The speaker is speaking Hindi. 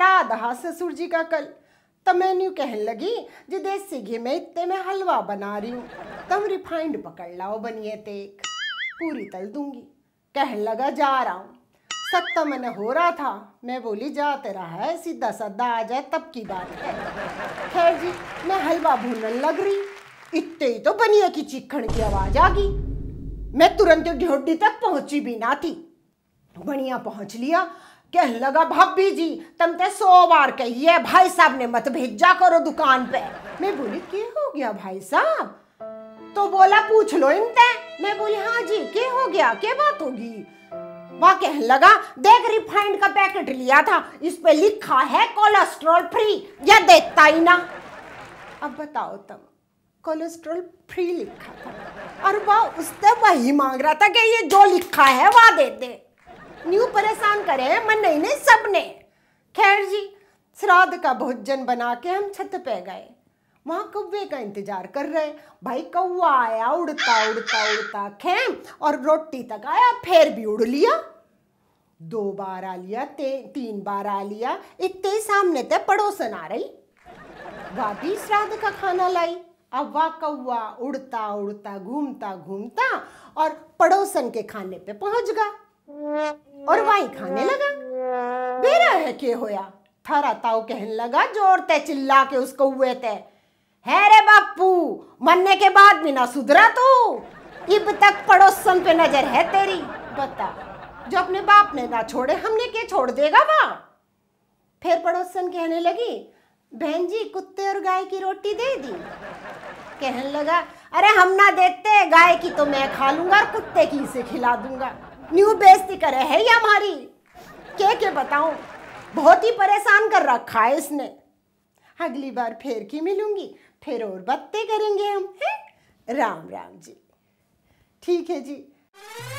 श्राद्ध ससुर जी का कल तब मैन्यू कहने लगी जे देसी घी में इतने में हलवा बना रही हूँ तुम रिफाइंड पकड़ लाओ बनिए तेक पूरी तल दूंगी कहन लगा जा रहा हूँ सत्ता मैंने हो रहा था मैं बोली जा तेरा है सीधा सदा आ जाए तब की बात है खैर जी मैं हलवा भूनने लग रही इतने ही तो बनिए की चिखण की आवाज आ गई मैं तुरंत ढ्योडी तक पहुंची भी ना थी बनिया पहुंच लिया कह लगा भाभी जी तुम ते सौ बार कही है भाई साहब ने मत भेजा करो दुकान पे मैं बोली क्या हो गया भाई साहब तो बोला पूछ लो इनते मैं बोली हाँ जी क्या हो गया क्या बात होगी वह कह लगा देख रिफाइंड का पैकेट लिया था इस पे लिखा है कोलेस्ट्रॉल फ्री यह देखता ही ना अब बताओ तुम कोलेस्ट्रॉल फ्री लिखा था और वह उससे वही मांग रहा था कि ये जो लिखा है वह दे दे न्यू परेशान करे हैं नहीं नहीं सबने खैर जी श्राद्ध का भोजन बना के हम छत पे गए वहाँ कौवे का इंतजार कर रहे भाई कौवा आया उड़ता उड़ता उड़ता खेम और रोटी तक आया फिर भी उड़ लिया दो बार आ लिया ते, तीन बार आ लिया इतने सामने ते पड़ोसन आ रही भी श्राद्ध का खाना लाई अब वाह कौवा उड़ता उड़ता घूमता घूमता और पड़ोसन के खाने पे पहुंच गया और वहीं खाने लगा बेरा है के होया थारा ताऊ कहन लगा जोर ते चिल्ला के उसको हुए ते है रे बापू मरने के बाद भी ना सुधरा तू इब तक पड़ोसन पे नजर है तेरी बता जो अपने बाप ने ना छोड़े हमने के छोड़ देगा वहां फिर पड़ोसन कहने लगी बहन जी कुत्ते और गाय की रोटी दे दी कहने लगा अरे हम ना देते गाय की तो मैं खा लूंगा और कुत्ते की इसे खिला दूंगा न्यू बेस्ती करे है या हमारी के के बताऊं बहुत ही परेशान कर रखा है इसने अगली बार फिर की मिलूंगी फिर और बातें करेंगे हम है राम राम जी ठीक है जी